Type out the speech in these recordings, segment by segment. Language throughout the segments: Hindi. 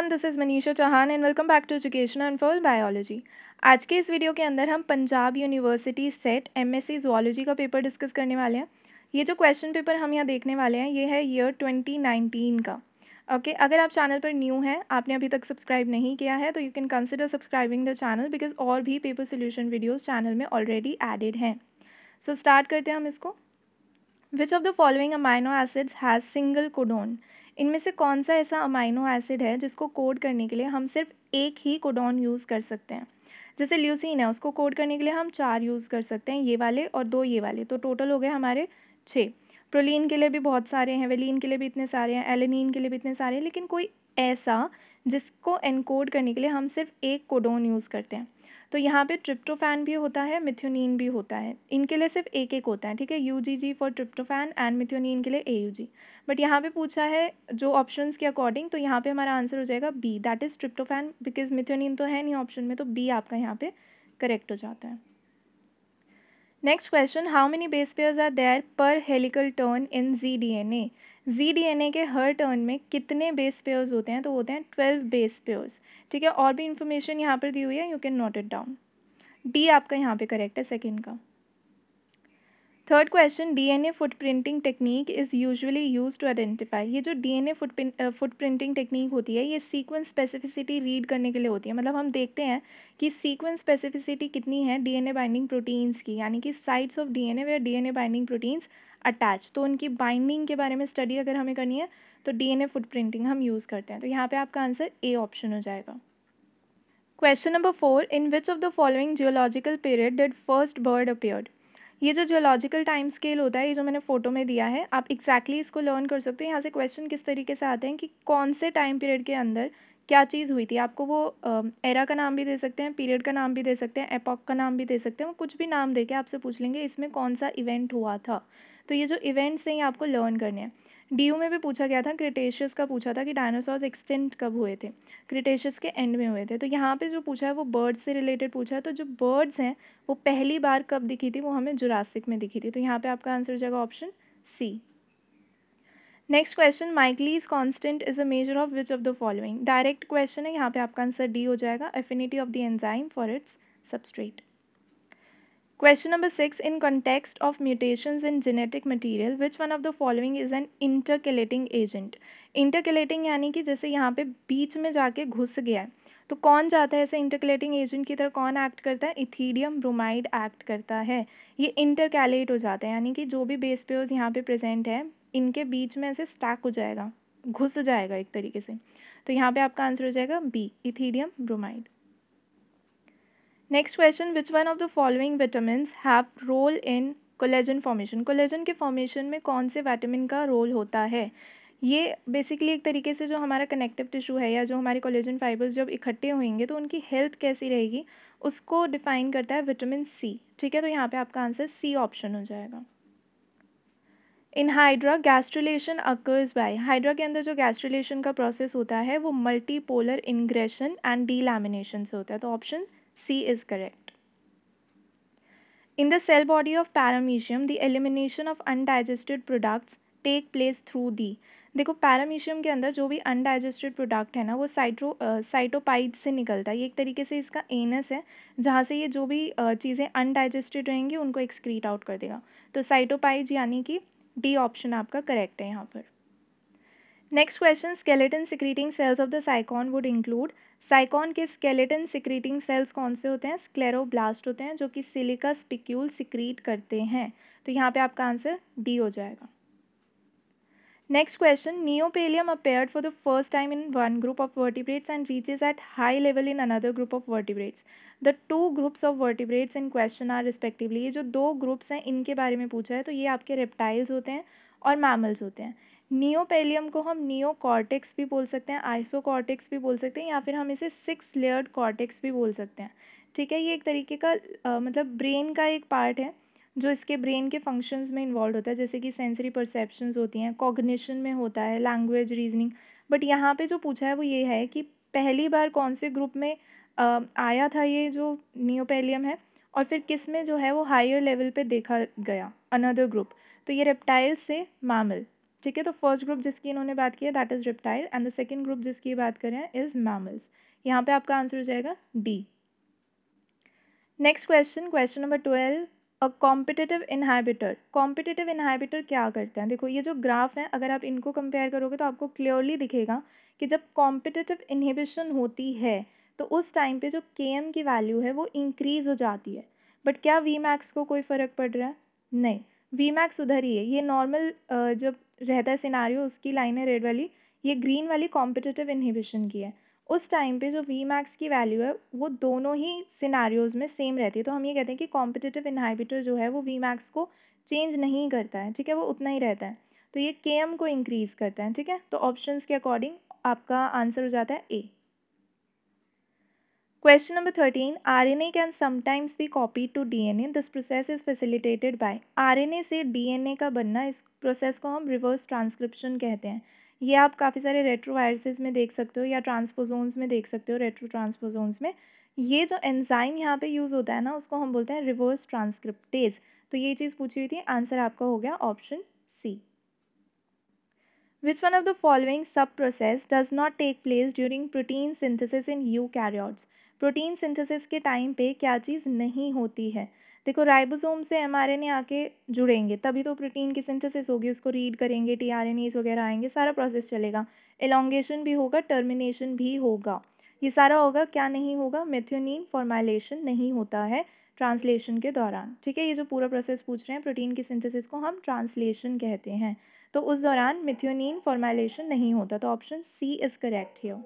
Everyone this is Manisha Chauhan and welcome back to education and for biology आज के इस वीडियो के अंदर हम Punjab university set MSc zoology का पेपर डिस्कस करने वाले हैं ये जो क्वेश्चन पेपर हम यहाँ देखने वाले हैं ये है ईयर 2019 का ओके okay, अगर आप चैनल पर न्यू हैं आपने अभी तक सब्सक्राइब नहीं किया है तो you can consider subscribing the channel because और भी पेपर सोल्यूशन वीडियोज़ चैनल में ऑलरेडी एडेड हैं सो so, स्टार्ट करते हैं हम इसको which of the following amino acids has single codon इनमें से कौन सा ऐसा अमाइनो एसिड है जिसको कोड करने के लिए हम सिर्फ एक ही कोडॉन यूज़ कर सकते हैं जैसे ल्यूसिन है उसको कोड करने के लिए हम चार यूज़ कर सकते हैं ये वाले और दो ये वाले तो टोटल हो गए हमारे छः प्रोलिन के लिए भी बहुत सारे हैं वेलिन के लिए भी इतने सारे हैं एलिनिन के लिए भी इतने सारे हैं लेकिन कोई ऐसा जिसको एनकोड करने के लिए हम सिर्फ एक कोडोन यूज़ करते हैं तो यहाँ पे ट्रिप्टोफैन भी होता है मिथ्योनिन भी होता है इनके लिए सिर्फ एक एक होता है ठीक है U G G for tryptophan and methionine के लिए ए यू जी बट यहाँ पे पूछा है जो ऑप्शन के अकॉर्डिंग तो यहाँ पे हमारा आंसर हो जाएगा B that is tryptophan because methionine तो है नहीं ऑप्शन में तो बी आपका यहाँ पे करेक्ट हो जाता है next question how many base pairs are there per helical turn in G D N A G D N A के हर टर्न में कितने बेस पेयर्स होते हैं तो होते हैं ट्वेल्व बेस पेयर्स ठीक है और भी इन्फॉर्मेशन यहाँ पर दी हुई है you can note it down D आपका यहाँ पे करेक्ट है सेकेंड का third question DNA footprinting technique is usually use to identify ये जो डीएनए फुट प्रिंटिंग टेक्निक होती है ये सीक्वेंस स्पेसिफिसिटी रीड करने के लिए होती है मतलब हम देखते हैं कि सीक्वेंस स्पेसिफिसिटी कितनी है डीएनए बाइंडिंग प्रोटीन्स की यानी कि sites of DNA where DNA binding proteins attach तो उनकी बाइंडिंग के बारे में स्टडी अगर हमें करनी है तो डीएनए फुटप्रिंटिंग हम यूज़ करते हैं तो यहाँ पे आपका आंसर ए ऑप्शन हो जाएगा question number four in which of the following geological period did first bird appeared ये जो जियोलॉजिकल टाइम स्केल होता है ये जो मैंने फोटो में दिया है आप एक्जैक्टली exactly इसको लर्न कर सकते हो यहाँ से क्वेश्चन किस तरीके से आते हैं कि कौन से टाइम पीरियड के अंदर क्या चीज़ हुई थी आपको वो एरा का नाम भी दे सकते हैं पीरियड का नाम भी दे सकते हैं एपॉक का नाम भी दे सकते हैं वो कुछ भी नाम दे के आपसे पूछ लेंगे इसमें कौन सा इवेंट हुआ था तो ये जो इवेंट्स हैं ये आपको लर्न करने हैं डी में भी पूछा गया था क्रिटेशियस का पूछा था कि डायनासॉर्स एक्सटेंट कब हुए थे क्रिटेशियस के एंड में हुए थे तो यहाँ पे जो पूछा है वो बर्ड्स से रिलेटेड पूछा है तो जो बर्ड्स हैं वो पहली बार कब दिखी थी वो हमें जुरासिक में दिखी थी तो यहाँ पे आपका आंसर हो जाएगा option C next question Michaelis constant is a measure of which of the following direct question है यहाँ पे आपका आंसर डी हो जाएगा affinity of the enzyme for its substrate question number six in context of mutation in genetic material which one of the following is an intercalating agent intercalating यानी कि जैसे यहाँ पे बीच में जाके घुस गया है तो कौन जाता है ऐसे इंटरकेलेटिंग एजेंट की तरह कौन एक्ट करता है इथीडियम ब्रोमाइड एक्ट करता है ये इंटरकैलेट हो जाता है यानी कि जो भी बेस पेयर्स यहाँ पे प्रेजेंट है इनके बीच में ऐसे स्टैक हो जाएगा घुस जाएगा एक तरीके से तो यहाँ पे आपका आंसर हो जाएगा B ethidium bromide next question which one of the following vitamin have role in collagen formation collagen के फॉर्मेशन में कौन से विटामिन का रोल होता है ये बेसिकली एक तरीके से जो हमारा कनेक्टिव टिश्यू है या जो हमारे कोलेजन फाइबर्स जब इकट्ठे होंगे तो उनकी हेल्थ कैसी रहेगी उसको डिफाइन करता है विटामिन सी ठीक है तो यहाँ पे आपका आंसर सी ऑप्शन हो जाएगा in hydra gastrulation occurs by hydra के अंदर जो गैस्ट्रिलेशन का प्रोसेस होता है वो मल्टीपोलर इनग्रेशन एंड डीलैमिनेशन से होता है तो option C is correct in the cell body of paramecium the elimination of undigested products take place through the देखो पैरामीशियम के अंदर जो भी अनडाइजेस्टेड प्रोडक्ट है ना वो साइट्रो साइटोपाइड से निकलता है ये एक तरीके से इसका एनस है जहाँ से ये जो भी चीज़ें अनडाइजेस्टेड रहेंगी उनको एक्सक्रीट आउट कर देगा तो साइटोपाइड यानी कि डी ऑप्शन आपका करेक्ट है यहाँ पर next question skeleton secreting cells of the sycon would include sycon के स्केलेटन सिक्रीटिंग सेल्स कौन से होते हैं स्क्लेरोब्लास्ट होते हैं जो कि सिलिका स्पिक्यूल सिक्रीट करते हैं तो यहाँ पे आपका आंसर डी हो जाएगा next question neopallium appeared for the first time in one group of vertebrates and reaches at high level in another group of vertebrates the two groups of vertebrates in question are respectively ये जो दो ग्रुप्स हैं इनके बारे में पूछा है तो ये आपके रेप्टाइल्स होते हैं और मैमल्स होते हैं नियोपेलियम को हम नियो कॉर्टेक्स भी बोल सकते हैं आइसो कॉर्टेक्स भी बोल सकते हैं या फिर हम इसे सिक्स लेयर्ड कॉर्टेक्स भी बोल सकते हैं ठीक है ये एक तरीके का आ, मतलब ब्रेन का एक पार्ट है जो इसके ब्रेन के फंक्शंस में इन्वॉल्व होता है जैसे कि सेंसरी परसेप्शंस होती हैं कॉग्निशन में होता है लैंग्वेज रीजनिंग बट यहाँ पे जो पूछा है वो ये है कि पहली बार कौन से ग्रुप में आ, आया था ये जो नियोपेलियम है और फिर किस में जो है वो हायर लेवल पे देखा गया अनदर ग्रुप तो ये रेप्टाइल से मामल ठीक है तो फर्स्ट ग्रुप जिसकी इन्होंने बात की है that is reptile and the second group जिसकी बात करें इज़ मैमल्स यहाँ पे आपका आंसर हो जाएगा D next question question number twelve a competitive inhibitor competitive inhibitor क्या करते हैं देखो ये जो ग्राफ है अगर आप इनको कंपेयर करोगे तो आपको क्लियरली दिखेगा कि जब कॉम्पिटिटिव इन्हीबिशन होती है तो उस टाइम पे जो के की वैल्यू है वो इंक्रीज़ हो जाती है बट क्या वी मैक्स को कोई फ़र्क पड़ रहा है नहीं वी मैक्स उधर ही है ये नॉर्मल जब रहता है सिनारियो उसकी लाइन है रेड वाली ये ग्रीन वाली कॉम्पिटेटिव इनहिबिशन की है उस टाइम पे जो वी मैक्स की वैल्यू है वो दोनों ही सिनारियोज़ में सेम रहती है तो हम ये कहते हैं कि कॉम्पिटिटिव इनहाइबिटर जो है वो वी मैक्स को चेंज नहीं करता है ठीक है वो उतना ही रहता है तो ये के एम को इंक्रीज़ करता है ठीक है तो ऑप्शन के अकॉर्डिंग आपका आंसर हो जाता है ए Question number 13 RNA can sometimes be copied to DNA. This process is facilitated by RNA से DNA का बनना इस प्रोसेस को हम रिवर्स ट्रांसक्रिप्शन कहते हैं ये आप काफ़ी सारे रेट्रोवायरसेस में देख सकते हो या ट्रांसपोजोन्स में देख सकते हो रेट्रो ट्रांसपोजोन्स में ये जो एंजाइम यहाँ पे यूज़ होता है ना उसको हम बोलते हैं रिवर्स ट्रांसक्रिप्टेज तो ये चीज़ पूछी हुई थी आंसर आपका हो गया option C Which one of the following sub process does not take place during protein synthesis in eukaryotes? Protein synthesis के टाइम पे क्या चीज़ नहीं होती है देखो राइबोसोम से एम आर एन ए आके जुड़ेंगे तभी तो प्रोटीन की सिंथेसिस होगी उसको रीड करेंगे टी आर एन एज वगैरह आएंगे सारा प्रोसेस चलेगा एलोंगेशन भी होगा टर्मिनेशन भी होगा ये सारा होगा क्या नहीं होगा मेथ्योनिन फॉर्माइलेशन नहीं होता है ट्रांसलेशन के दौरान ठीक है ये जो पूरा प्रोसेस पूछ रहे हैं प्रोटीन की सिंथेसिस को हम ट्रांसलेशन कहते हैं तो उस दौरान मिथ्योनिन फॉर्माइलेशन नहीं होता तो ऑप्शन सी इज़ करेक्ट है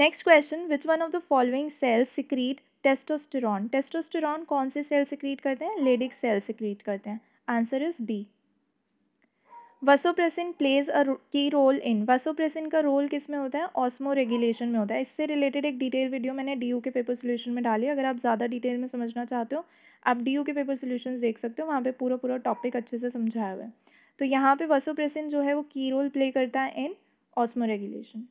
next question which one of the following cells secrete testosterone testosterone कौन से सेल सिक्रीट करते हैं लेडिक सेल सिक्रीट करते हैं answer is B vasopressin plays a key role इन वसोप्रेसिन का रोल किस में होता है ऑस्मो रेगुलेशन में होता है इससे रिलेटेड एक डिटेल वीडियो मैंने डी के पेपर सोल्यूशन में डाली अगर आप ज़्यादा डिटेल में समझना चाहते हो आप डी के पेपर सोल्यूशन देख सकते हो वहाँ पर पूरा पूरा टॉपिक अच्छे से समझाया हुआ है तो यहाँ पे वसोप्रेसिन जो है वो की रोल प्ले करता है in osmoregulation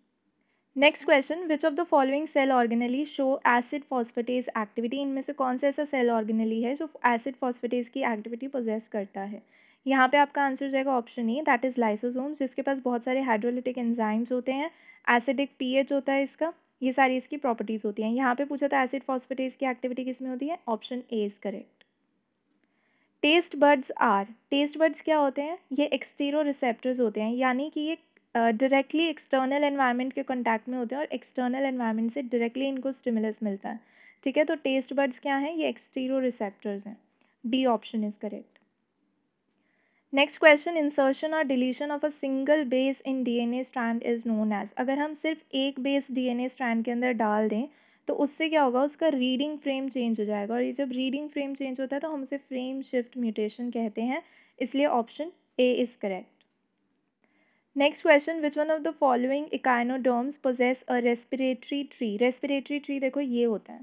next question which of the following cell organelle show acid phosphatase activity इनमें से कौन सा ऐसा सेल ऑर्गेनली है जो एसिड फॉस्फेटेज की एक्टिविटी प्रोजेस करता है यहाँ पे आपका आंसर जाएगा option A that is lysosome जिसके पास बहुत सारे हाइड्रोलिटिक एंजाइम्स होते हैं एसिडिक पीएच होता है इसका ये सारी इसकी प्रॉपर्टीज़ होती हैं यहाँ पे पूछा था एसिड फॉस्फेटेज की एक्टिविटी किसमें होती है option A is correct taste buds are taste buds क्या होते हैं ये एक्सटीरो रिसेप्टर्स होते हैं यानी कि ये डायरेक्टली एक्सटर्नल एनवायरनमेंट के कॉन्टैक्ट में होते हैं और एक्सटर्नल एनवायरनमेंट से डायरेक्टली इनको स्टिमुलस मिलता है ठीक है तो टेस्ट बर्ड्स क्या हैं ये एक्सटीरो रिसेप्टर्स हैं D option is correct next question insertion और deletion of a single base in DNA strand is known as अगर हम सिर्फ एक बेस डीएनए स्ट्रैंड के अंदर डाल दें तो उससे क्या होगा उसका रीडिंग फ्रेम चेंज हो जाएगा और ये जब रीडिंग फ्रेम चेंज होता है तो हम उसे फ्रेम शिफ्ट म्यूटेशन कहते हैं इसलिए option A is correct Next question, which one of the following echinoderms possess a respiratory tree? Respiratory tree देखो ये होता है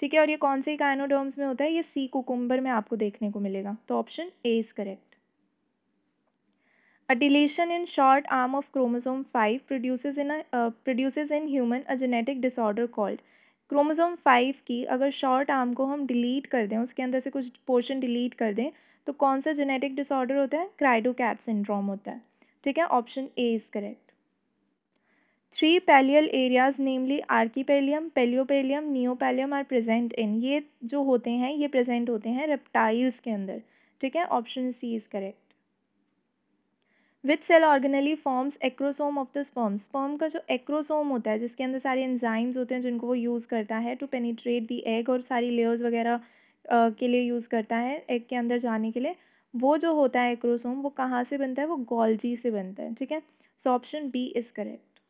ठीक है और ये कौन से इकाइनोडर्म्स में होता है ये सी कुकुम्बर में आपको देखने को मिलेगा तो option A is correct A deletion in short arm of chromosome 5 produces in a uh, produces in human a genetic disorder called chromosome 5 की अगर शॉर्ट आर्म को हम डिलीट कर दें उसके अंदर से कुछ पोर्शन डिलीट कर दें तो कौन सा जेनेटिक डिसऑर्डर होता है क्राइडोकैट सिंड्रोम होता है ठीक है option A is correct three pallial areas namely archipallium paleopallium neopallium are present in ये जो होते हैं ये प्रेजेंट होते हैं रेप्टाइल्स के अंदर ठीक है option C is correct with cell organelle forms acrosome of the sperm sperm का जो एक्रोसोम होता है जिसके अंदर सारे एंजाइम्स होते हैं जिनको वो यूज़ करता है टू पेनीट्रेट दी एग और सारी लेयर्स वगैरह के लिए यूज़ करता है एग के अंदर जाने के लिए वो जो होता है एक्रोसोम वो कहाँ से बनता है वो गोल्जी से बनता है ठीक है so option B is correct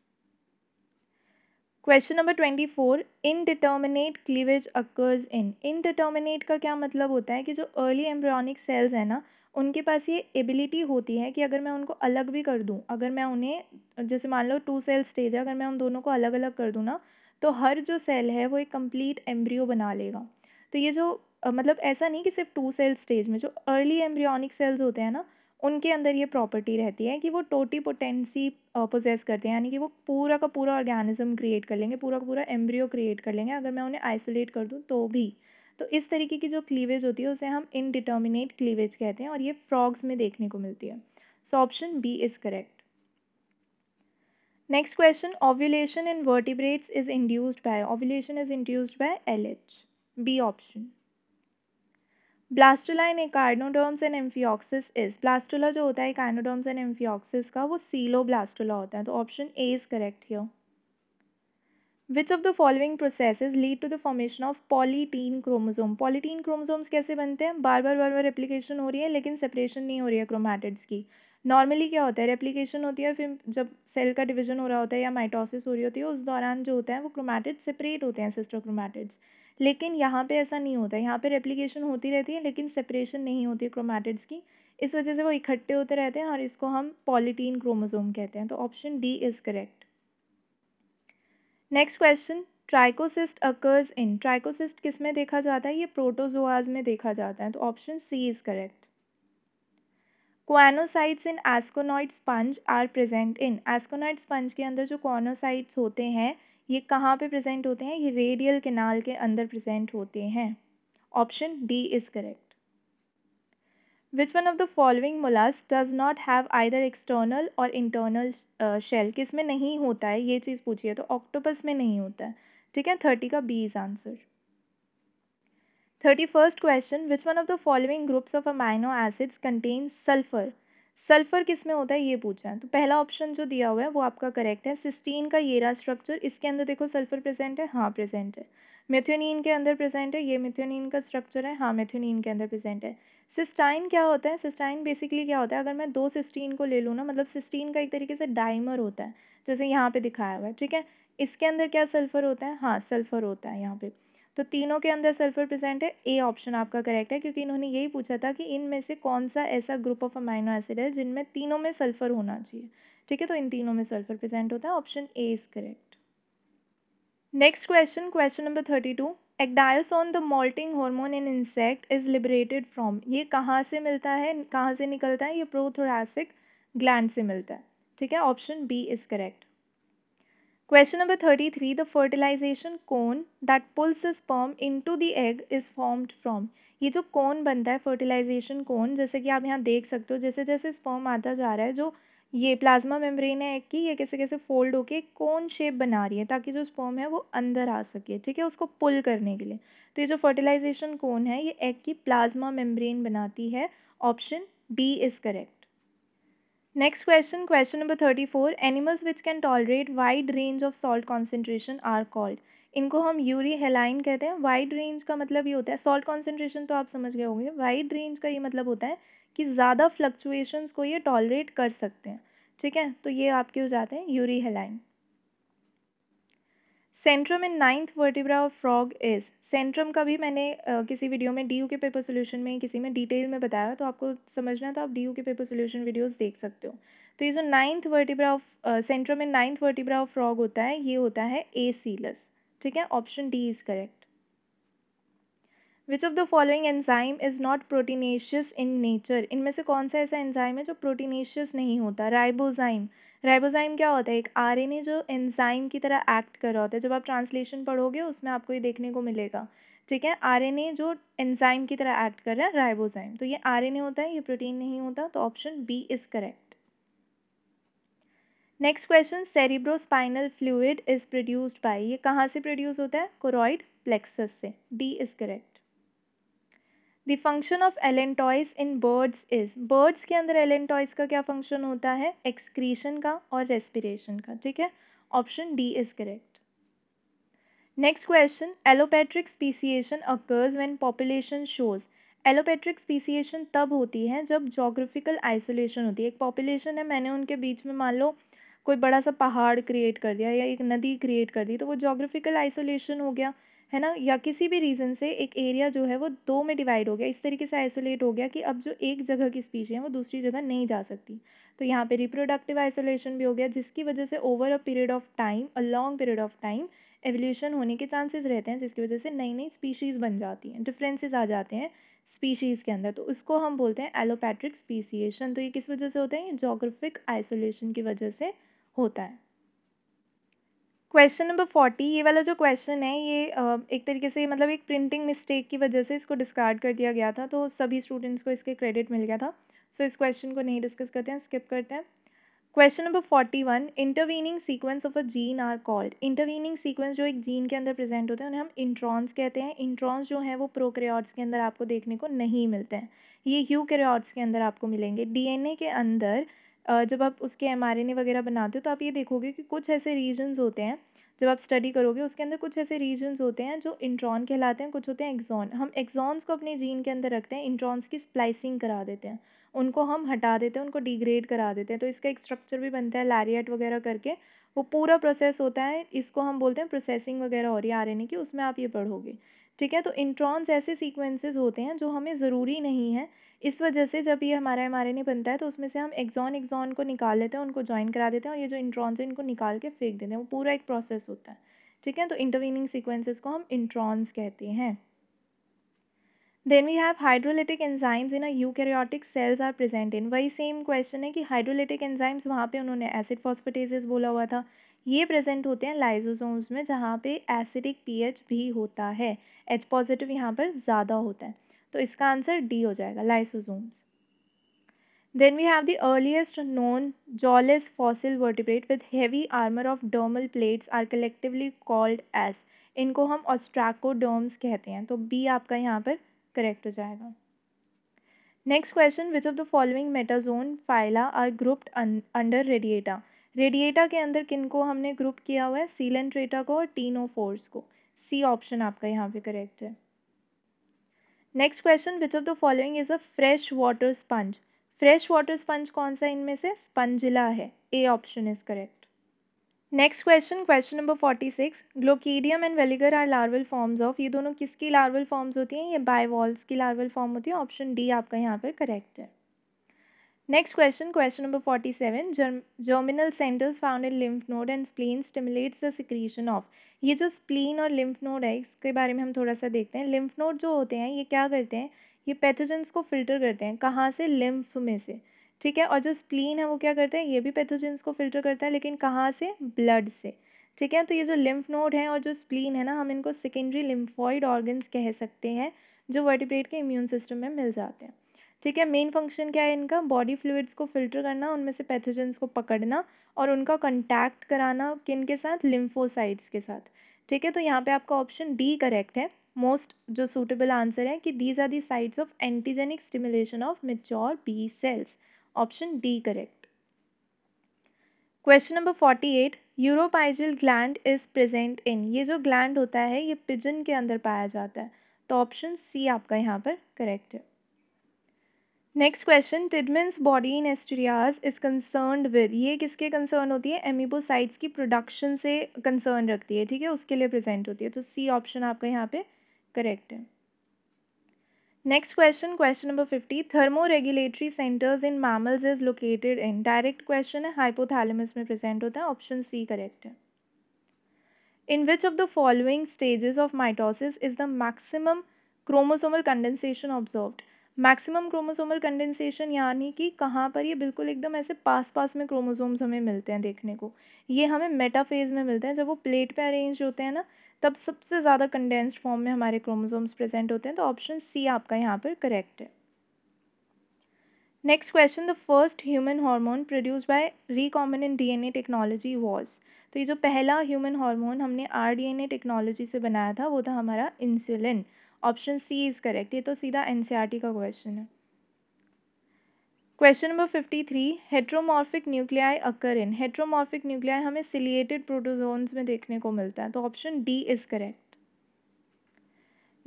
question number twenty four indeterminate cleavage occurs in indeterminate का क्या मतलब होता है कि जो अर्ली एम्ब्रियोनिक सेल्स हैं ना उनके पास ये एबिलिटी होती है कि अगर मैं उनको अलग भी कर दूँ अगर मैं उन्हें जैसे मान लो टू सेल स्टेज है अगर मैं उन दोनों को अलग अलग कर दूँ ना तो हर जो सेल है वो एक कम्प्लीट एम्ब्रियो बना लेगा तो ये जो मतलब ऐसा नहीं कि सिर्फ टू सेल स्टेज में जो अर्ली एम्ब्रियोनिक सेल्स होते हैं ना उनके अंदर ये प्रॉपर्टी रहती है कि वो टोटी पोटेंसी पोजेस करते हैं यानी कि वो पूरा का पूरा ऑर्गेनिज्म क्रिएट कर लेंगे पूरा का पूरा एम्ब्रियो क्रिएट कर लेंगे अगर मैं उन्हें आइसोलेट कर दूँ तो भी तो इस तरीके की जो क्लीवेज होती है उसे हम इनडिटर्मिनेट क्लीवेज कहते हैं और ये फ्रॉग्स में देखने को मिलती है so option B is correct next question ovulation in vertebrates is induced by ovulation is induced by L H B option blastula in कार्नोडर्म्स एंड एम्फियोक्सिस इज ब्लास्टोला जो होता है कार्नोडर्म्स एंड एम्फियोक्सिस का वो सीलो ब्लास्टोला होता है तो option A is correct here which of the following process lead to the formation of polytene chromosome polytene chromosomes कैसे बनते हैं बार बार बार बार रेप्लीकेशन हो रही है लेकिन सेपरेशन नहीं हो रही है क्रोमैटिड्स की नॉर्मली क्या होता है रेप्लीकेशन होती है फिर जब सेल का डिवीजन हो रहा होता है या माइटोसिस हो रही होती है उस दौरान जो होता है वो क्रोमैटिड सेपरेट होते हैं सिस्टर क्रोमैटिड्स लेकिन यहाँ पे ऐसा नहीं होता है यहाँ पे रेप्लिकेशन होती रहती है लेकिन सेपरेशन नहीं होती क्रोमैटिड्स की इस वजह से वो इकट्ठे होते रहते हैं और इसको हम पॉलिटीन क्रोमोसोम कहते हैं तो option D is correct next question trichocyst occurs in trichocyst किस में देखा जाता है ये प्रोटोजोआज में देखा जाता है तो option C is correct choanocytes in asconoid sponge are present in asconoid sponge के अंदर जो क्वानोसाइट्स होते हैं ये कहाँ पे प्रेजेंट होते हैं ये रेडियल केनाल के अंदर प्रेजेंट होते हैं option D is correct which one of the following molluscs does not have either external or internal shell किस में नहीं होता है ये चीज़ पूछी है तो ऑक्टोपस में नहीं होता है ठीक है थर्टी का B is answer thirty first question which one of the following groups of amino acids contain sulphur sulphur किस में होता है ये पूछा है तो पहला ऑप्शन जो दिया हुआ है वो आपका करेक्ट है सिस्टीन का येरा स्ट्रक्चर इसके अंदर देखो सल्फर प्रेजेंट है हाँ प्रेजेंट है मेथियोनिन के अंदर प्रेजेंट है ये मेथियोनिन का स्ट्रक्चर है हाँ मेथियोनिन के अंदर प्रेजेंट है सिस्टाइन क्या होता है सिस्टाइन बेसिकली क्या होता है अगर मैं दो सिस्टीन को ले लूँ ना मतलब सिस्टीन का एक तरीके से डाइमर होता है जैसे यहाँ पर दिखाया हुआ है ठीक है इसके अंदर क्या सल्फर होता है हाँ सल्फर होता है यहाँ पर तो तीनों के अंदर सल्फर प्रेजेंट है ए ऑप्शन आपका करेक्ट है क्योंकि इन्होंने यही पूछा था कि इनमें से कौन सा ऐसा ग्रुप ऑफ अमाइनो एसिड है जिनमें तीनों में सल्फर होना चाहिए ठीक है तो इन तीनों में सल्फर प्रेजेंट होता है option A is correct next question question number thirty two ecdysone the moulting hormone in insect is liberated from ये कहाँ से मिलता है कहाँ से निकलता है ये प्रोथोरासिक ग्लैंड से मिलता है ठीक है option B is correct Question number 33 The fertilization cone that pulls the sperm into the egg is formed from ये जो कोन बनता है फर्टिलाइजेशन कोन जैसे कि आप यहाँ देख सकते हो जैसे जैसे स्पर्म आता जा रहा है जो ये प्लाज्मा मेम्ब्रेन है एग की ये कैसे कैसे फोल्ड होके कोन शेप बना रही है ताकि जो स्पर्म है वो अंदर आ सके ठीक है उसको पुल करने के लिए तो ये जो फर्टिलाइजेशन कोन है ये एग की प्लाज्मा मेम्ब्रेन बनाती है option B is correct next question question number thirty four animals which can tolerate wide range of salt concentration are called इनको हम यूरी हेलाइन कहते हैं वाइड रेंज का मतलब ये होता है सॉल्ट कॉन्सेंट्रेशन तो आप समझ गए होंगे वाइड रेंज का ये मतलब होता है कि ज़्यादा फ्लक्चुएशंस को ये टॉलरेट कर सकते हैं ठीक है तो ये आपके हो जाते हैं euryhaline centrum in ninth vertebra of frog is centrum का भी मैंने किसी वीडियो में डी के पेपर सोल्यूशन में किसी में डिटेल में बताया तो आपको समझना तो आप डी के पेपर सोल्यूशन वीडियोज़ देख सकते हो तो ये जो नाइन्थ वर्टिब्रा ऑफ सेंट्रम में नाइन्थ वर्टिब्रा ऑफ फ्रॉग होता है ये होता है ए सीलस ठीक है option D is correct which of the following enzyme is not proteinaceous in nature इनमें से कौन सा ऐसा एंजाइम है जो प्रोटीनेशियस नहीं होता राइबोजाइम राइबोजाइम क्या होता है एक आरएनए जो एंजाइम की तरह एक्ट कर रहा होता है जब आप ट्रांसलेशन पढ़ोगे उसमें आपको ये देखने को मिलेगा ठीक है आरएनए जो एंजाइम की तरह एक्ट कर रहा है राइबोजाइम तो ये आरएनए होता है ये प्रोटीन नहीं होता तो option B is correct next question cerebrospinal fluid is produced by ये कहाँ से प्रोड्यूस होता है कोरोइड प्लेक्सस से D is correct the function of allantois in birds is birds के अंदर एलेंटॉइस का क्या फंक्शन होता है एक्सक्रीशन का और रेस्पिरेशन का ठीक है option D is correct next question allopatric speciation occurs when population shows allopatric speciation तब होती है जब जोग्राफिकल आइसोलेशन होती है एक पॉपुलेशन है मैंने उनके बीच में मान लो कोई बड़ा सा पहाड़ क्रिएट कर दिया या एक नदी क्रिएट कर दी तो वो जोग्राफिकल आइसोलेशन हो गया है ना या किसी भी रीज़न से एक एरिया जो है वो दो में डिवाइड हो गया इस तरीके से आइसोलेट हो गया कि अब जो एक जगह की स्पीशी है वो दूसरी जगह नहीं जा सकती तो यहाँ पे रिप्रोडक्टिव आइसोलेशन भी हो गया जिसकी वजह से over a period of time a long period of time evolution होने के चांसेस रहते हैं जिसकी वजह से नई नई स्पीशीज़ बन जाती हैं डिफरेंसेस आ जाते हैं स्पीशीज़ के अंदर तो उसको हम बोलते हैं एलोपैट्रिक स्पीसीशन तो ये किस वजह से होता है ये जोग्राफिक आइसोलेशन की वजह से होता है क्वेश्चन नंबर फोर्टी ये वाला जो क्वेश्चन है ये एक तरीके से मतलब एक प्रिंटिंग मिस्टेक की वजह से इसको डिस्कार्ड कर दिया गया था तो सभी स्टूडेंट्स को इसके क्रेडिट मिल गया था सो so, इस क्वेश्चन को नहीं डिस्कस करते हैं स्किप करते हैं question number forty one intervening sequence of a gene are called intervening sequence जो एक जीन के अंदर प्रेजेंट होते हैं उन्हें हम इंट्रॉन्स कहते हैं इंट्रॉन्स जो हैं वो प्रोक्रियॉट्स के अंदर आपको देखने को नहीं मिलते हैं ये ह्यूकैरियोट्स के अंदर आपको मिलेंगे डीएनए के अंदर जब आप उसके एम वगैरह बनाते हो तो आप ये देखोगे कि कुछ ऐसे रीजन्स होते हैं जब आप स्टडी करोगे उसके अंदर कुछ ऐसे रीजन्स होते हैं जो इंट्रॉन कहलाते हैं कुछ होते हैं एक्जॉन हम एग्जॉन्स को अपने जीन के अंदर रखते हैं इंट्रॉन्स की स्प्लाइसिंग करा देते हैं उनको हम हटा देते हैं उनको डिग्रेड करा देते हैं तो इसका एक स्ट्रक्चर भी बनता है लैरियट वगैरह करके वो पूरा प्रोसेस होता है इसको हम बोलते हैं प्रोसेसिंग वगैरह हो रही है की उसमें आप ये पढ़ोगे ठीक है तो इंट्रॉन्स ऐसे सीक्वेंसेज होते हैं जो हमें ज़रूरी नहीं है इस वजह से जब ये हमारा एम आर बनता है तो उसमें से हम एक्जॉन एक्जॉन को निकाल लेते हैं उनको ज्वाइन करा देते हैं और ये जो इंट्रॉन्स है इनको निकाल के फेंक देते हैं वो पूरा एक प्रोसेस होता है ठीक है तो इंटरवीनिंग सिक्वेंसेज को हम इंट्रॉन्स कहते हैं then we have hydrolytic enzymes in a eukaryotic cells are present in वही सेम क्वेश्चन है कि हाइड्रोलिटिक एंजाइम्स वहाँ पे उन्होंने एसिड फॉस्फेटेजेस बोला हुआ था ये प्रेजेंट होते हैं लाइजोसोम्स में जहाँ पे एसिडिक पीएच भी होता है एच पॉजिटिव यहाँ पर ज़्यादा होता है तो इसका आंसर डी हो जाएगा lysosomes then we have the earliest non jawless fossil vertebrate with heavy armour of dermal plates are collectively called as इनको हम ऑस्ट्राकोडर्म्स कहते हैं तो बी आपका यहाँ पर करेक्ट हो जाएगा next question which of the following metazoan phyla are grouped under radiata radiata के अंदर किन को हमने ग्रुप किया हुआ है सीलेंट्रेटा को और टीनोफोर्स को सी ऑप्शन आपका यहाँ पे करेक्ट है next question which of the following is a fresh water sponge fresh water sponge कौन सा इनमें से स्पंजिला है A option is correct next question question number forty six glochidium and veliger are larval forms of ये दोनों किसकी लार्वल फॉर्म्स होती हैं ये वॉल्स की लार्वल फॉर्म होती है ऑप्शन डी आपका यहाँ पर करेक्ट है Next question, question number 47. Germ germinal centers found in lymph node and spleen stimulates the secretion of. ये जो spleen और lymph node है इसके बारे में हम थोड़ा सा देखते हैं lymph node जो होते हैं ये क्या करते हैं ये पैथोजेंस को फिल्टर करते हैं कहाँ से lymph में से ठीक है और जो स्प्लीन है वो क्या करते हैं ये भी पैथोजेंस को फिल्टर करता है लेकिन कहाँ से ब्लड से ठीक है तो ये जो लिम्फ नोड है और जो स्प्लीन है ना हम इनको सेकेंडरी लिम्फॉइड ऑर्गन्स कह सकते हैं जो वर्टिब्रेट के इम्यून सिस्टम में मिल जाते हैं ठीक है मेन फंक्शन क्या है इनका बॉडी फ्लूड्स को फिल्टर करना उनमें से पैथोजेंस को पकड़ना और उनका कंटैक्ट कराना किन के साथ लिम्फोसाइड्स के साथ ठीक है तो यहाँ पे आपका ऑप्शन डी करेक्ट है मोस्ट जो सूटेबल आंसर है कि these are the sites of antigenic stimulation of mature B cells option D correct question number forty eight uropygial gland is present in ये जो ग्लैंड होता है ये पिजन के अंदर पाया जाता है तो ऑप्शन सी आपका यहाँ पर करेक्ट है next question Tiedemann's body in asterias is concern with ये किसके कंसर्न होती है एमिबोसाइट्स की प्रोडक्शन से कंसर्न रखती है ठीक है उसके लिए प्रेजेंट होती है तो सी ऑप्शन आपका यहाँ पे करेक्ट है next question question number fifty thermo regulatory centres in mammals is located in direct question है हाइपोथैलेमस में प्रेजेंट होता है ऑप्शन सी करेक्ट है in which of the following stages of mitosis is the maximum chromosomal condensation observed maximum chromosomal condensation यानी कि कहाँ पर ये बिल्कुल एकदम ऐसे पास पास में क्रोमोसोम्स हमें मिलते हैं देखने को ये हमें मेटाफेज में मिलते हैं जब वो प्लेट पे अरेंज होते हैं ना तब सबसे ज़्यादा कंडेंस्ड फॉर्म में हमारे क्रोमोसोम्स प्रेजेंट होते हैं तो ऑप्शन सी आपका यहाँ पर करेक्ट है next question the first human hormone produce by recombinant DNA technology was तो ये जो पहला ह्यूमन हार्मोन हमने आरडीएनए टेक्नोलॉजी से बनाया था वो था हमारा insulin option C is correct ये तो सीधा एन e का क्वेश्चन है question number fifty three heteromorphic nuclei occur in heteromorphic nuclei हमें सिलिएटेड प्रोटोजोन्स में देखने को मिलता है तो option D is correct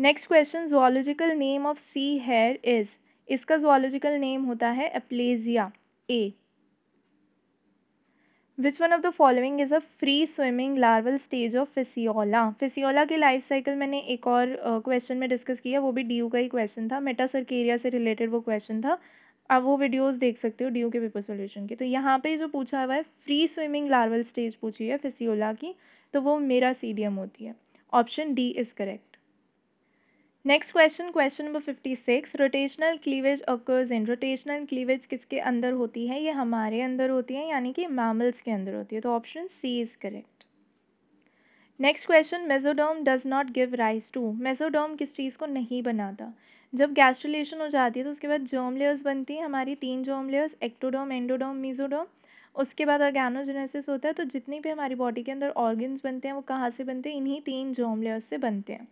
next question zoological name of sea hare is इसका जोलॉजिकल नेम होता है aplysia A which one of the following is a free swimming larval stage of fasciola fasciola की लाइफ साइकिल मैंने एक और क्वेश्चन uh, में डिस्कस किया वो भी डी का ही क्वेश्चन था मेटा सर्केरिया से रिलेटेड वो क्वेश्चन था आप वो वीडियोस देख सकते हो डी के पेपर सोल्यूशन के तो यहाँ पे जो पूछा हुआ है फ्री स्विमिंग लार्वल स्टेज पूछी है फिसियोला की तो वो मेरा सी होती है option D is correct next question question number fifty six rotational cleavage occurs in rotational cleavage किसके अंदर होती है ये हमारे अंदर होती है यानी कि मैमल्स के अंदर होती है तो option C is correct next question mesoderm does not give rise to mesoderm किस चीज़ को नहीं बनाता जब गैस्ट्रोलेशन हो जाती है तो उसके बाद जर्म लेयर्स बनती हैं हमारी तीन जर्म लेयर्स एक्टोडोम एंडोडोम मीजोडोम उसके बाद ऑर्गेनोजेनेसिस होता है तो जितनी भी हमारी बॉडी के अंदर ऑर्गन्स बनते हैं वो कहाँ से बनते हैं इन्हीं तीन जर्म लेयर्स से बनते हैं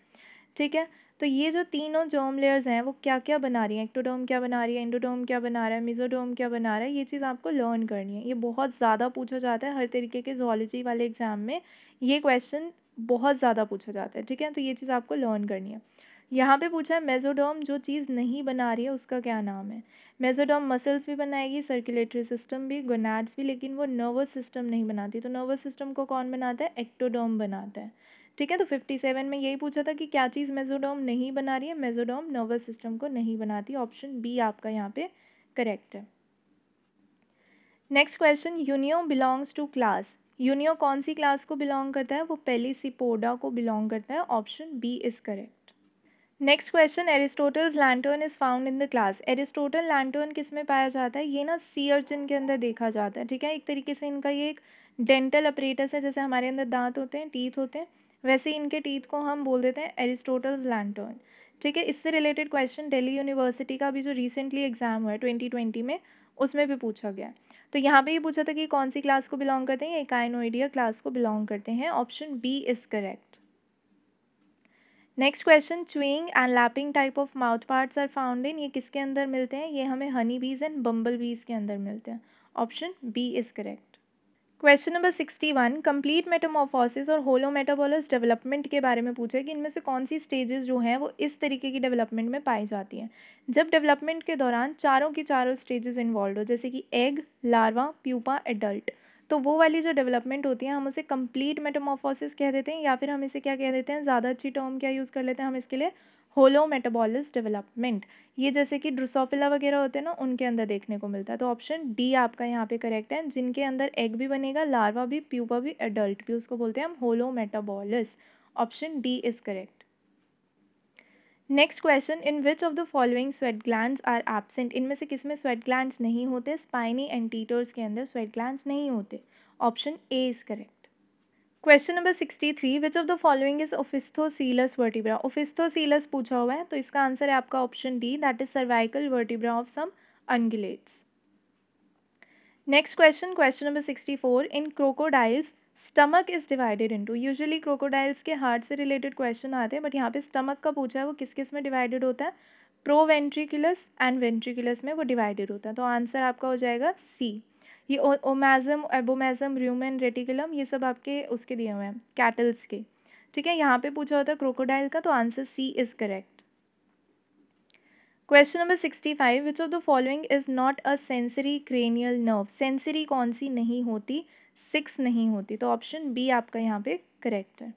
ठीक है तो ये जो तीनों जर्म लेयर्स हैं वो क्या क्या बना रही हैं एक्टोडोम क्या बना रही है इंडोडोम क्या बना रहा है मिजोडोम क्या बना रहा है ये चीज़ आपको लर्न करनी है ये बहुत ज़्यादा पूछा जाता है हर तरीके के जोलॉजी वाले एग्ज़ाम में ये क्वेश्चन बहुत ज़्यादा पूछा जाता है ठीक है तो ये चीज़ आपको लर्न करनी है यहाँ पे पूछा है मेजोडोम जो चीज़ नहीं बना रही है उसका क्या नाम है मेजोडोम मसल्स भी बनाएगी सर्कुलेटरी सिस्टम भी गोनाड्स भी लेकिन वो नर्वस सिस्टम नहीं बनाती तो नर्वस सिस्टम को कौन बनाता है एक्टोडोम बनाता है ठीक है तो फिफ्टी सेवन में यही पूछा था कि क्या चीज़ मेजोडोम नहीं बना रही है मेजोडोम नर्वस सिस्टम को नहीं बनाती ऑप्शन बी आपका यहाँ पे करेक्ट है next question unio belongs to class unio कौन सी क्लास को बिलोंग करता है वो सीपोडा को बिलोंग करता है option B is correct next question Aristotle's lantern is found in the class Aristotle lantern किस में पाया जाता है ये ना सी अर्चिन के अंदर देखा जाता है ठीक है एक तरीके से इनका ये एक डेंटल अपरेटस है जैसे हमारे अंदर दांत होते हैं टीथ होते हैं वैसे इनके टीथ को हम बोल देते हैं एरिस्टोटल लैंटर्न ठीक है इससे रिलेटेड क्वेश्चन दिल्ली यूनिवर्सिटी का भी जो रिसेंटली एग्ज़ाम हुआ है ट्वेंटी ट्वेंटी में उसमें भी पूछा गया तो यहाँ पे ये पूछा था कि कौन सी क्लास को बिलोंग करते हैं एकाइनोइडिया क्लास को बिलोंग करते हैं option B is correct next question chewing and lapping type of mouth parts are found in ये किसके अंदर मिलते हैं ये हमें हनी बीज एंड बम्बल बीज के अंदर मिलते हैं option B is correct question number sixty one complete metamorphosis और होलो मेटाबोलस डेवलपमेंट के बारे में है कि इनमें से कौन सी स्टेजेस जो हैं वो इस तरीके की डेवलपमेंट में पाई जाती हैं जब डेवलपमेंट के दौरान चारों की चारों स्टेजेस इन्वॉल्व हो जैसे कि एग लार्वा प्यूपा एडल्ट तो वो वाली जो डेवलपमेंट होती है हम उसे कम्प्लीट मेटामोफोसिस कह देते हैं या फिर हम इसे क्या कह देते हैं ज़्यादा अच्छी टर्म क्या यूज़ कर लेते हैं हम इसके लिए होलो मेटाबॉलिस डेवलपमेंट ये जैसे कि ड्रोसोफिला वगैरह होते हैं ना उनके अंदर देखने को मिलता है तो ऑप्शन डी आपका यहाँ पे करेक्ट है जिनके अंदर एग भी बनेगा लार्वा भी प्यूपा भी एडल्ट भी उसको बोलते हैं हम holometabolous option D is correct next question in which of the following sweat gland are absent इनमें से किसमें स्वेट ग्लैंड नहीं होते स्पाइनी एंटीटोर्स के अंदर स्वेट ग्लैंड नहीं होते option A is correct question number sixty three which of the following is opisthocoelous vertebra opisthocoelous पूछा हुआ है तो इसका आंसर है आपका option D that is cervical vertebra of some ungulates next question question number sixty four in crocodiles stomach is divided into usually crocodiles के हार्ट से रिलेटेड क्वेश्चन आते हैं बट यहाँ पे स्टमक का पूछा है वो किस किस में डिवाइडेड होता है प्रो वेंट्रिकुलस एंड वेंट्रिकुलस में वो डिवाइडेड होता है तो आंसर आपका हो जाएगा सी ये ओमेज़म एबोमेज़म र्यूमेन रेटिकुलम ये सब आपके उसके दिए हुए हैं कैटल्स के ठीक है यहाँ पे पूछा होता है क्रोकोडाइल का तो answer C is correct question number sixty five which of the following is not a sensory cranial nerve sensory कौन सी नहीं होती सिक्स नहीं होती तो ऑप्शन बी आपका यहाँ पे करेक्ट है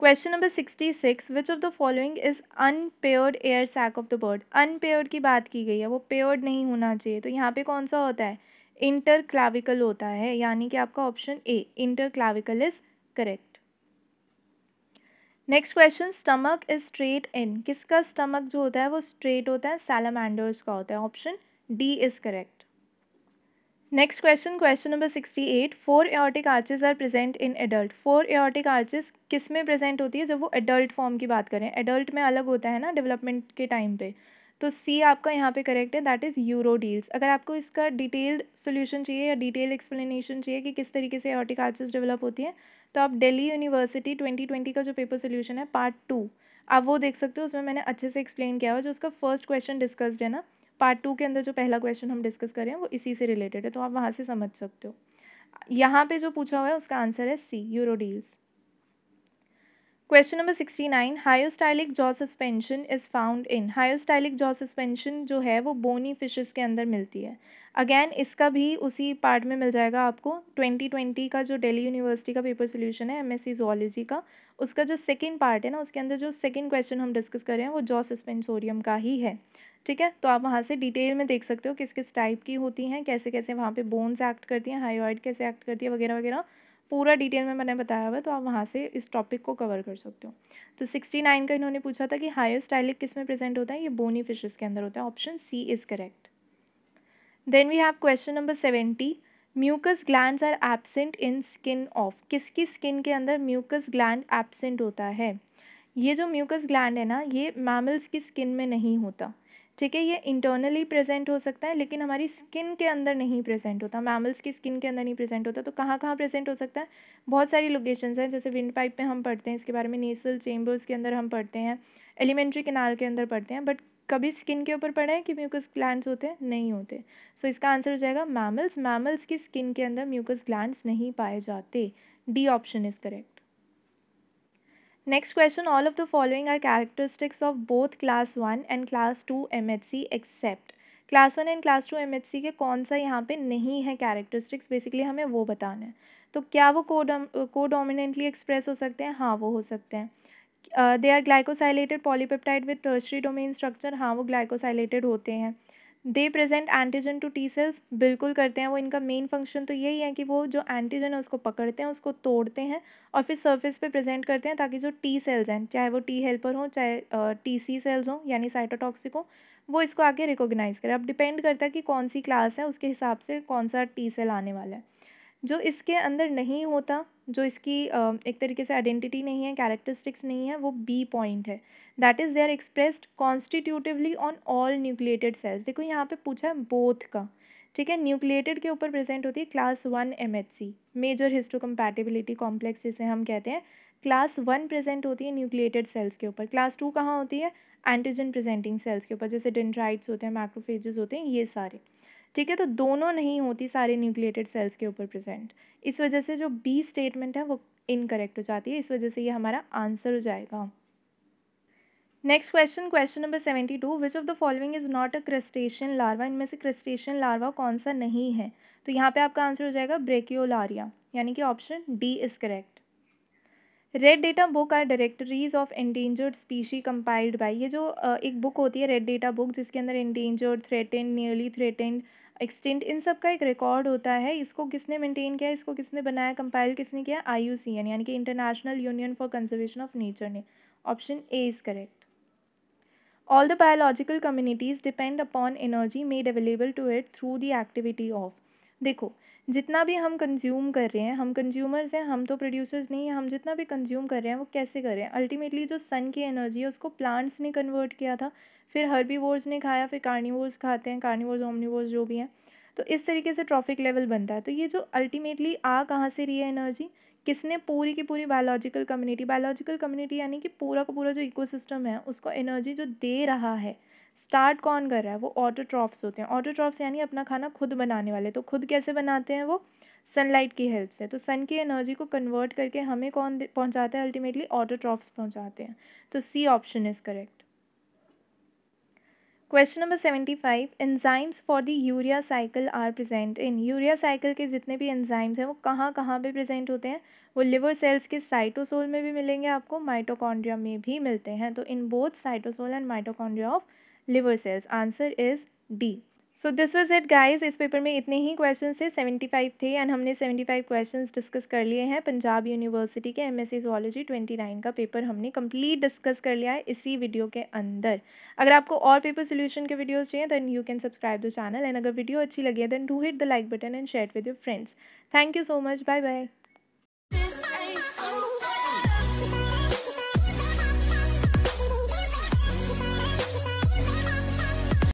question number sixty six which of the following is unpaired air sac of the bird unpaired की बात की गई है वो पेयर्ड नहीं होना चाहिए तो यहाँ पे कौन सा होता है इंटरक्लाविकल होता है यानी कि आपका option A interclavicular is correct next question stomach is straight in किसका स्टमक जो होता है वो स्ट्रेट होता है सैलमैंडर्स का होता है option D is correct next question question number sixty eight four aortic arches are present in adult four aortic arches किस में प्रेजेंट होती है जब वो एडल्ट फॉर्म की बात करें एडल्ट में अलग होता है ना डेवलपमेंट के टाइम पे तो सी आपका यहाँ पे करेक्ट है दैट इज़ यूरो डील्स अगर आपको इसका डिटेल्ड सोल्यूशन चाहिए या डिटेल एक्सप्लेनेशन चाहिए कि किस तरीके से हॉर्टिकल्चर्स डेवलप होती है तो आप दिल्ली यूनिवर्सिटी ट्वेंटी ट्वेंटी का जो पेपर सोल्यूशन है पार्ट टू आप वो देख सकते हो उसमें मैंने अच्छे से एक्सप्लेन किया हुआ जो उसका फर्स्ट क्वेश्चन डिस्कस्ड है ना पार्ट टू के अंदर जो पहला क्वेश्चन हम डिस्कस करें वो इसी से रिलेटेड है तो आप वहाँ से समझ सकते हो यहाँ पे जो पूछा हुआ है उसका आंसर है C urodeles question number sixty nine hyostylic jaw suspension is found in hyostylic jaw suspension जो है वो बोनी फिशेस के अंदर मिलती है अगेन इसका भी उसी पार्ट में मिल जाएगा आपको ट्वेंटी ट्वेंटी का जो डेली यूनिवर्सिटी का पेपर सोल्यूशन है एम एस सी का उसका जो सेकेंड पार्ट है ना उसके अंदर जो सेकेंड क्वेश्चन हम डिस्कस कर रहे हैं वो जॉ सस्पेंसोरियम का ही है ठीक है तो आप वहाँ से डिटेल में देख सकते हो किस किस टाइप की होती हैं कैसे कैसे वहाँ पे बोन्स एक्ट करती हैं हायोइड कैसे एक्ट करती है वगैरह वगैरह पूरा डिटेल में मैंने बताया हुआ है तो आप वहाँ से इस टॉपिक को कवर कर सकते हो तो सिक्सटी नाइन का इन्होंने पूछा था कि हाइस्ट स्टाइलिक किस में प्रेजेंट होता है ये बोनी फिशेस के अंदर होता है option C is correct then we have question number seventy mucus gland are absent in skin of किसकी स्किन के अंदर म्यूकस ग्लैंड एबसेंट होता है ये जो म्यूकस ग्लैंड है ना ये मैमल्स की स्किन में नहीं होता ठीक है ये इंटरनली प्रेजेंट हो सकता है लेकिन हमारी स्किन के अंदर नहीं प्रेजेंट होता मैमल्स की स्किन के अंदर नहीं प्रेजेंट होता तो कहाँ कहाँ प्रेजेंट हो सकता है बहुत सारी लोकेशंस हैं जैसे विंड पाइप में हम पढ़ते हैं इसके बारे में नेसल चेम्बर्स के अंदर हम पढ़ते हैं एलिमेंट्री केनाल के अंदर पढ़ते हैं बट कभी स्किन के ऊपर पढ़ा है कि म्यूकस ग्लैंड होते हैं नहीं होते सो so, इसका आंसर हो जाएगा मैमल्स मैमल्स की स्किन के अंदर म्यूकस ग्लैंड नहीं पाए जाते D option is correct all of the following are characteristics of both class one and class two M H C except class one and class two M के कौन सा यहाँ पे नहीं है कैरेक्टरिस्टिक्स बेसिकली हमें वो बताना है तो क्या वो को डोमिनेंटली एक्सप्रेस हो सकते हैं हाँ वो हो सकते हैं they are glycosylated polypeptide with tertiary domain structure हाँ वो ग्लाइकोसाइलेटेड होते हैं they present antigen to T cells बिल्कुल करते हैं वो इनका मेन फंक्शन तो यही है कि वो जो एंटीजन है उसको पकड़ते हैं उसको तोड़ते हैं और फिर सर्फेस पे प्रेजेंट करते हैं ताकि जो टी सेल्स हैं चाहे वो टी हेल्पर हों चाहे टी सी सेल्स हों यानी साइटोटॉक्सिक हों वो इसको आगे रिकोगनाइज़ करें अब डिपेंड करता है कि कौन सी क्लास है उसके हिसाब से कौन सा टी सेल आने वाला है जो इसके अंदर नहीं होता जो इसकी एक तरीके से आइडेंटिटी नहीं है कैरेक्टरिस्टिक्स नहीं है वो बी पॉइंट है that is they are expressed constitutively on all nucleated cells देखो यहाँ पे पूछा है बोथ का ठीक है न्यूक्लिएटेड के ऊपर प्रेजेंट होती है class one M H C major histocompatibility complex जिसे हम कहते हैं क्लास वन प्रेजेंट होती है न्यूक्लिएटेड सेल्स के ऊपर क्लास टू कहाँ होती है एंटीजन प्रेजेंटिंग सेल्स के ऊपर जैसे डेंड्राइट्स होते हैं मैक्रोफेजेस होते हैं ये सारे ठीक है तो दोनों नहीं होती सारे न्यूक्लिएटेड सेल्स के ऊपर प्रेजेंट इस वजह से जो बी स्टेटमेंट है वो इनकरेक्ट हो जाती है इस वजह से ये हमारा आंसर हो जाएगा next question question number seventy two which of the following is not a crustacean larva इनमें से क्रिस्टेशन लार्वा कौन सा नहीं है तो यहाँ पे आपका आंसर हो जाएगा ब्रेकियोलारिया यानी कि option D is correct red data book are directories of endangered species compiled by ये जो एक बुक होती है रेड डेटा बुक जिसके अंदर endangered threatened nearly threatened extinct इन सब का एक रिकॉर्ड होता है इसको किसने मेंटेन किया इसको किसने बनाया कंपाइल किसने किया आई यू सी एन यानी कि international union for conservation of nature ने option A is correct all the biological communities depend upon energy made available to it through the activity of देखो जितना भी हम कंज्यूम कर रहे हैं हम कंज्यूमर्स हैं हम तो प्रोड्यूसर्स नहीं हैं हम जितना भी कंज्यूम कर रहे हैं वो कैसे कर रहे हैं अल्टीमेटली जो सन की एनर्जी है उसको प्लांट्स ने कन्वर्ट किया था फिर हर्बीवोर्स ने खाया फिर कार्निवोर्स खाते हैं कार्निवोर्स ओमनिवोर्स जो भी हैं तो इस तरीके से ट्रॉफिक लेवल बनता है तो ये जो अल्टीमेटली आ कहाँ से रही है एनर्जी किसने पूरी की पूरी बायोलॉजिकल कम्युनिटी बायोलॉजिकल कम्युनिटी यानी कि पूरा का पूरा जो इकोसिस्टम है उसको एनर्जी जो दे रहा है स्टार्ट कौन कर रहा है वो ऑटोट्रॉफ्स होते हैं ऑटोट्रॉफ्स यानी अपना खाना खुद बनाने वाले तो खुद कैसे बनाते हैं वो सनलाइट की हेल्प से तो सन की एनर्जी को कन्वर्ट करके हमें कौन पहुंचाते हैं अल्टीमेटली ऑटोट्रॉफ्स पहुंचाते हैं तो C option is correct question number seventy five enzymes for the urea cycle are present in urea cycle के जितने भी एंजाइम्स हैं वो कहाँ कहाँ पर प्रेजेंट होते हैं वो लिवर सेल्स के साइटोसोल में भी मिलेंगे आपको माइटोकॉन्ड्रिया में भी मिलते हैं तो in both cytosol and mitochondria of liver cells answer is D so this was it guys इस पेपर में इतने ही क्वेश्चन थे सेवेंटी फाइव थे एंड हमने सेवेंटी फाइव क्वेश्चन डिस्कस कर लिए हैं पंजाब यूनिवर्सिटी के M S C zoology twenty nine का पेपर हमने कंप्लीट डिस्कस कर लिया है इसी वीडियो के अंदर अगर आपको और पेपर सोल्यूशन के वीडियोज चाहिए then you can subscribe the channel and अगर वीडियो अच्छी लगी है then do hit the like button and share with your friends thank you so much bye bye